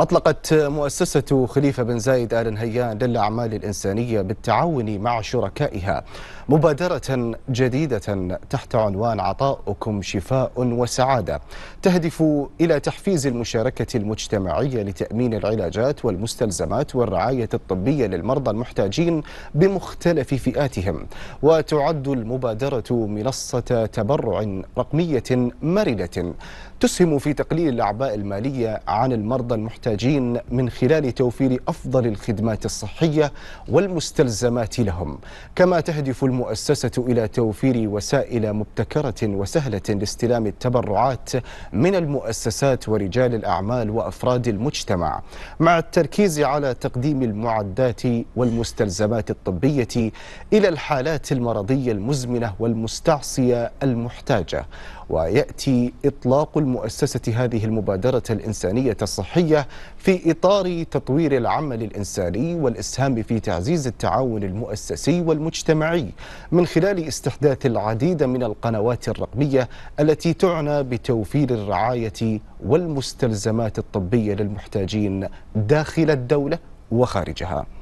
أطلقت مؤسسة خليفة بن زايد آل نهيان للأعمال الإنسانية بالتعاون مع شركائها مبادرة جديدة تحت عنوان عطاؤكم شفاء وسعادة تهدف إلى تحفيز المشاركة المجتمعية لتأمين العلاجات والمستلزمات والرعاية الطبية للمرضى المحتاجين بمختلف فئاتهم وتعد المبادرة منصة تبرع رقمية مرنة تسهم في تقليل الأعباء المالية عن المرضى المحتاجين المحتاجين من خلال توفير أفضل الخدمات الصحية والمستلزمات لهم كما تهدف المؤسسة إلى توفير وسائل مبتكرة وسهلة لاستلام التبرعات من المؤسسات ورجال الأعمال وأفراد المجتمع مع التركيز على تقديم المعدات والمستلزمات الطبية إلى الحالات المرضية المزمنة والمستعصية المحتاجة ويأتي إطلاق المؤسسة هذه المبادرة الإنسانية الصحية في إطار تطوير العمل الإنساني والإسهام في تعزيز التعاون المؤسسي والمجتمعي من خلال استحداث العديد من القنوات الرقمية التي تعنى بتوفير الرعاية والمستلزمات الطبية للمحتاجين داخل الدولة وخارجها